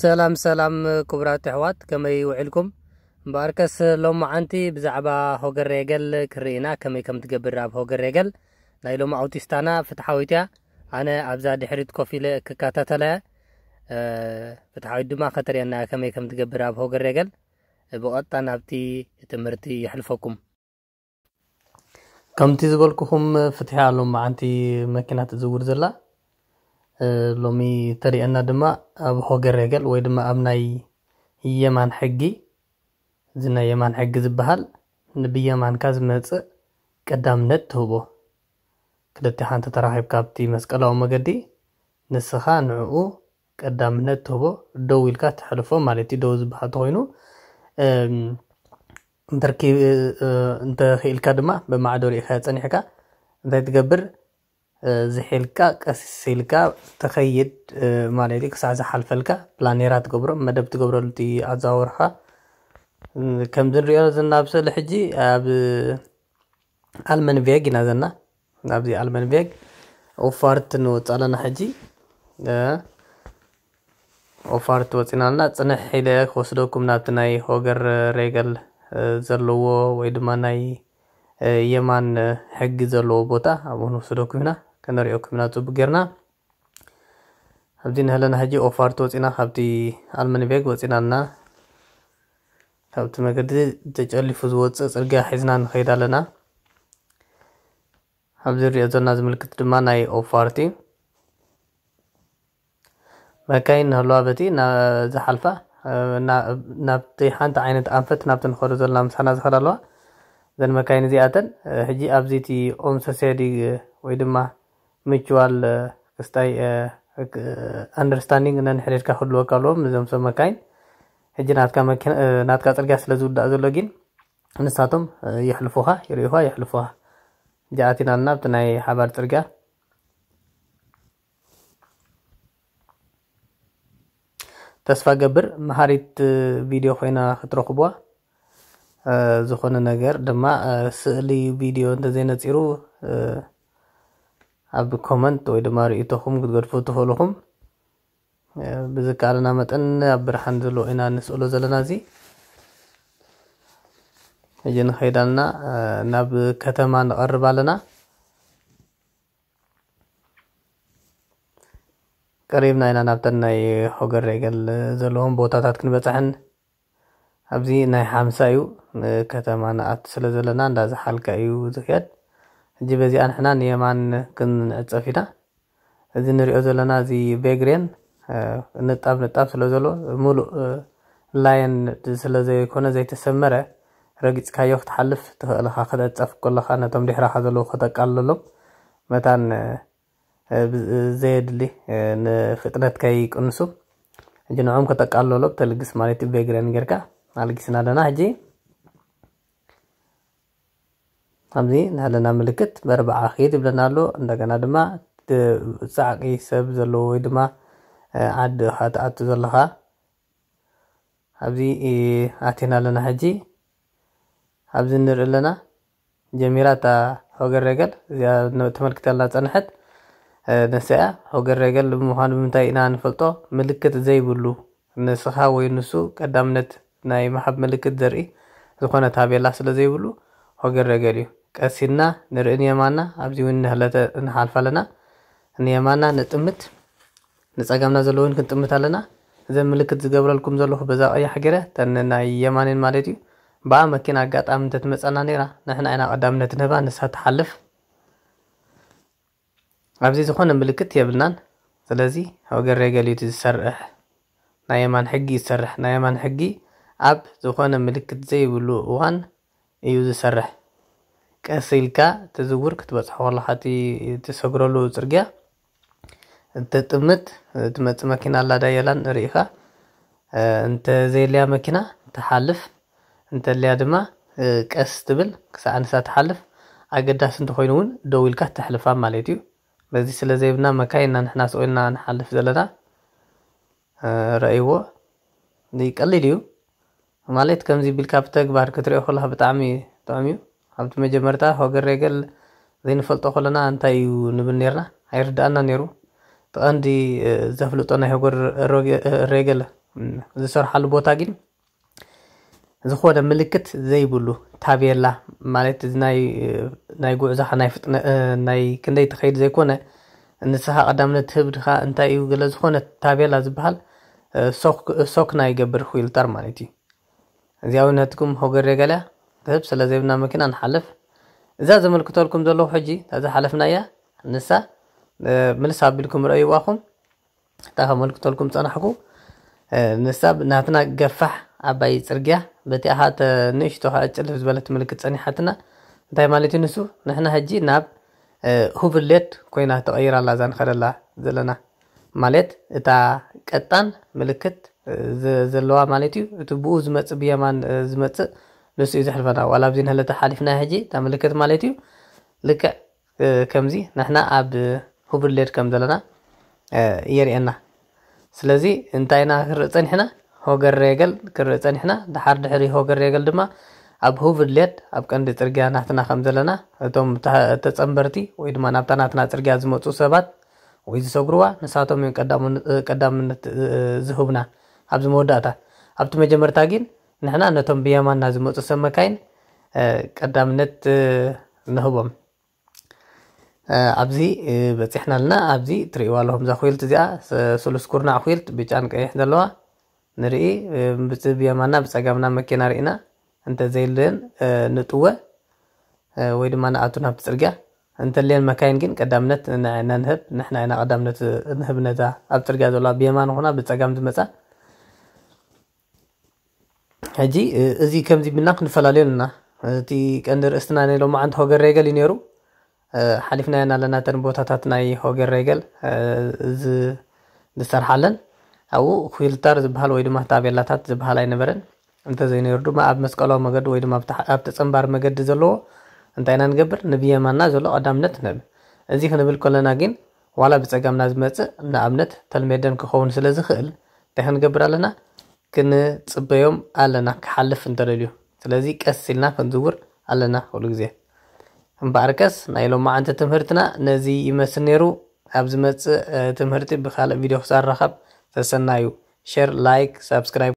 ሰላም ሰላም ክቡራት ኣሕዋት ከመይ ውዒልኩም እምበኣርከስ ሎም መዓንቲ ብዛዕባ ሆገር የገል ክርኢና ከመይ ከም ትገብር ኣብ ሆገር የገል ናይ ሎም ኣውቲስታና ፍትሓዊት እያ ኣነ ኣብዛ ድሕሪት ኮፍ ኢለ ክከታተለየ ፍትሓዊት ድማ ከተርእየና ከመይ ከም ትገብር ኣብ ሆገር የገል ብቐጥታ ናብቲ ትምህርቲ ይሕልፈኩም ከምቲ ዝበልኩኹም ፍትሒ ኣሎም መዓንቲ መኪና ትዝውር ዘላ ሎሚ ተሪአና ድማ ኣብ ሆገር የገል ወይ ድማ ኣብ ናይ የማን ሕጊ እዚ ናይ የማን ሕጊ ዝበሃል ንብየማንካ ዝመፅእ ቀዳምነት ትህቦ ክልቲ ሓንቲ ተራኺብካ ኣብቲ መስቀላዊ መገዲ ንስኻ ንዕኡ ቀዳምነት ትህቦ ደው ኢልካ ትሕልፎ ማለት እዩ ደው ዝበሃል ተኮይኑ እንተኽኢልካ ድማ ብማዕዶ ሪኢካ ፀኒሕካ እንታይ ትገብር ዝሒልካ ቀሲስ ኢልካ ተኸይድ ማለት እዩ ክሳዕ ዝሓልፈልካ ፕላኔራ ትገብሮ መደብ ትገብረሉ እቲ ኣዘዋውርካ ከምዚ ንሪኦ ዘለና ኣብ ስእሊ ሕጂ ኣብ ኣልመንቬግ ኢና ዘለና ኣብዚ ኣልመንቬግ ኦፋርት ንወፅ ኣለና ሕጂ ኦፋርት ወፂና ኣለና ፅንሕ ኢለ ክወስደኩም ናብቲ ናይ ሆገር ሬገል ዘለዎ ወይ ድማ ናይ የማን ሕጊ ዘለዎ ቦታ ኣብኡ ንወስደኩም ኢና ከነሪኦ ኢና ፅቡቅ ጌርና ኣብዚ ንህለና ሕጂ ኦፋርቲ ወፂና ካብቲ ኣልመንቤግ ና ካብቲ መገዲ ተጨሊፉ ዝወፅእ ፅርግያ ሒዝና ንኸይድ ኣለና ኣብዚ ንሪኦ ዘለና ዝምልክት ድማ ናይ ኦፋርቲ መካይን ንህለዋ በቲ ዝሓልፋ ናብቲ ሓንቲ ዓይነት ኣንፈት ናብቲ ንኸዶ ዘለና ምሳና ዝኸዳ ኣለዋ እዘን መካይን እዚኣተን ሕጂ ኣብዚ እቲ ኦም ሶሴዲ ወይ ድማ ምችዋል ክስታይ ኣንደርስታንዲንግ ነንሕድሕድካ ክህልወካ ኣለዎም እዞም ሰብ መካይን ሕጂ ናትካ ፅርግያ ስለ ዝውዳእ ዘሎ ግን ንሳቶም የሕልፉኻ ይርእኻ የሕልፉኻ ጃኣቲና ልና ኣብቲ ናይ ሓባር ፅርግያ ተስፋ ገብር መሃሪት ቪድዮ ኮይና ክትረኽብዋ ዝኾነ ነገር ድማ ስእሊ ቪድዮ እንተዘይነፂሩ ኣብ ኮመንት ወይ ድማ ርእቶኹም ክትገድፉ ትኽእልኹም ብዝከኣለና መጠን ኣብ ብርሃን ዘለዎ ኢና ንስእሎ ዘለና እዚ ሕጂ ንኸይዳልና ናብ ከተማ ንቐርብ ኣለና ቀሪብና ኢና ናብተን ናይ ሆገር ረገል ዘለዎም ቦታታት ክንበፅሐን ኣብዚ ናይ ሓምሳ እዩ ከተማ ንኣቱ ስለ ዘለና እንዳዝሓልካ እዩ ዝክየድ ሕጂ በዚኣ ንሕና ንየማን ክንዕፀፍ ኢና እዚ ንሪኦ ዘለና እዚ ቤግሬን ንጣብ ንጣብ ስለ ዘሎ ሙሉእ ላየን ስለ ዘይኮነ ዘይተሰመረ ረጊፅካዮ ክትሓልፍ ትኽእልኻ ክተፀፍ ከለካ ነቶም ድሕራካ ዘለዎ ክተቃልሎም መታን ዘየድሊ ንፍጥነት ከይቅንሱ እጂ ንዖም ክተቃለሎ ተልግስ ማለት እዩ ቤግሬን ጌርካ አልጊስ ናለና ሕጂ ከምዚ ናለና ምልክት በርብዓ ኸይድ ይብለና ኣሎ እንደገና ድማ ፃዕቂ ሰብ ዘለዎ ወይ ድማ ዓዲ ካትኣቱ ዘለኻ ኣብዚ ኣቴና ኣለና ሕጂ ኣብዚ ንርኢ ኣለና ጀሚራ እታ ሆገር ረገል እዚኣ ተመልክት ያላ ፀንሐት ነስያ ሆገር ረገል ብምዃኑ ብምንታይ ኢና ንፈልጦ ምልክት ዘይብሉ ንስኻ ወይ ንሱ ቀዳምነት ናይ መሓብ ምልክት ዘርኢ ዝኾነ ታቤላ ስለ ዘይብሉ ሆገረገል እዩ ቀሲልና ንርኢ ንየማና ኣብዚ እውን ንሓልፍ ኣለና ንየማና ንጥምት ንፀገምና ዘሎ እውን ክንጥምት ኣለና እዘን ምልክት ዝገብረልኩም ዘለኹ በዛ ቀያሕ ገረ ተን ናይ የማንን ማለት እዩ በኣ መኪና ኣጋጣሚ እንተትመፀና ነይራ ንሕና ኢና ቀዳምነት ንህባ ንሳ ትሓልፍ ኣብዚ ዝኾነ ምልክት የብልናን ስለዚ ኣብ ገረገል እዩ ዝሰርሕ ናይ የማን ሕጊ ይሰርሕ ናይ የማን ሕጊ ኣብ ዝኾነ ምልክት ዘይብሉ እዋን እዩ ዝሰርሕ። ቀስ ኢልካ ትዝውር ክትበፅሖ ከለካ እቲ ትሰግረሉ ፅርግያ እንተጥምት እትመፅእ መኪና ኣላዳየላን ርኢኻ እንተዘየልያ መኪና ትሓልፍ እንተልያ ድማ ቀስ ትብል ክሳዕ ንሳ ትሓልፍ ኣገዳሲ እንተኮይኑ እውን ደው ኢልካ ትሕልፋ ማለት እዩ በዚ ስለ ዘይብና መካይና ንሕና ስቆኢልና ንሓልፍ ዘለና ረእይዎ ቀሊል እዩ ማለት ከምዚ ኢቢልካ ብተግባር ክትሪኦ ከለካ ብጣዕሚ ጥዑም እዩ ኣብቲ መጀመርታ ሆገር ሬገል ዘይንፈልጦ ከለና እንታይ እዩ ንብል ነርና ኣይርዳእና ነይሩ ጥቐንዲ ዘፍልጦ ናይ ሆገር ሬገል ዝሰርሓሉ ቦታ ግን ዝኾነ ምልክት ዘይብሉ ታቤላ ማለት እዚ ናይ ጉዕዛኻ ናይ ክንደይ ተኸይድ ዘይኮነ ንስኻ ቀዳምነት ትህብ ድኻ እንታይ እዩ ገለ ዝኾነ ታቤላ ዝበሃል ሶክና ይገብር ክኢልታር ማለት እዩ እዚያውነትኩም ሆገር ገለ ትህብ ስለ ዘይብና መኪና ንሓልፍ እዛ ዘመልክተልኩም ዘለኹ ሕጂ ተዝሓለፍና እያ ንሳ ምልስ ኣቢልኩም ረእይዋኹም እታ ከመልክተልኩም ፀናሕኩ ንሳ ናትና ገፋሕ ኣባይ ፅርግያ በቲ ኣኻ ንእሽቶ ከዓ ጭልፍ ዝበለት ምልክት ፀኒሓትና እንታይ ማለት እዩ ንሱ ንሕና ሕጂ ናብ ሁብሌት ኮይና ተቐይራላ እዛ ንኸደላ ዘለና ማለት እታ ቀጣን ምልክት ዘለዋ ማለት እዩ እቲ ብኡ ዝመፅእ ብየማን ዝመፅእ ንስ እዩ ዘሕልፈና ዋላ ኣብዚ ንህለተ ሓሊፍና ሕጂ ተምልክት ማለት እዩ ልክዕ ከምዚ ንሕና ኣብ ሁብርሌድ ከም ዘለና የርእየና ስለዚ እንታይና ክርኢ ፀኒሕና ሆገር ሬገል ክርኢ ፀኒሕና ድሓር ድሕሪ ሆገር ሬገል ድማ ኣብ ሁብር ኣብ ቀንዲ ፅርግያ ናትና ከም ዘለና እቶም ተፀንበርቲ ወይ ድማ ናብታ ናትና ፅርግያ ዝመፁ ሰባት ወይ ዝሰጉርዋ ንሳቶም እዮም ቀዳምነት ዝህቡና ኣብዚ መወዳእታ ኣብቲ መጀመርታ ግን ንሕና ነቶም ብየማና ዝመፁ ሰብ መካይን ቀዳምነት ንህቦም ኣብዚ በፂሕና ኣለና ኣብዚ ትሪእዋ ኣለኹም እዛ ኩልት እዚኣ ሰሉስ ኩርና ኩልት ብጫን ቀይሕ ዘለዋ ንርኢ ብየማና ብፀጋምና መኪና ርኢና እንተዘይልን ንጥወ ወይ ድማ ንኣቱ ናብቲ ፅርግያ እንተልየን መካይን ግን ቀዳምነት ነንህብ ንሕና ኢና ቀዳምነት ንህብ ነዛ ኣብ ፅርግያ ዘለዋ ብየማን ኹና ብፀጋም ዝመፃ ሕጂ እዚ ከምዚ ብና ክንፈላለዩ ኣለና እቲ ቀንዲ ርእስትና ናይ ዓንቲ ሆገር ሬገል እዩ ነይሩ ሓሊፍናየና ኣለና ተን ቦታታት ናይ ሆገር ሬገል ዝሰርሓለን ኣብኡ ኩልታር ዝበሃል ወይ ድማ ታቤላታት ዝበሃል ኣይነበረን እንተዘይነሩ ድማ ኣብ መስቀላዊ መገዲ ወይ ድማ ኣብ ተፀምባር መገዲ ዘለዎ እንታይ ኢና ንገብር ንብየማና ዘሎ ቀዳምነት ንብ እዚ ክንብል ከለና ግን ዋላ ብፀጋምና ዝመፅእ ንኣብነት ተልሜደን ክኸውን ስለ ዝኽእል እንታይ ክንገብር ኣለና ክንፅበዮም ኣለና ክሓልፍ እንተደልዩ ስለዚ ቀስ ኢልና ክንዝውር ኣለና ኩሉ ግዜ እምበኣርከስ ናይ ሎም መዓንቲ ትምህርትና ነዚ ይመስል ነይሩ ኣብ ዝመፅእ ትምህርቲ ብካልእ ቪድዮ ክሳረኸብ ተሰናዩ ሸር ላይክ ሳብስክራይብ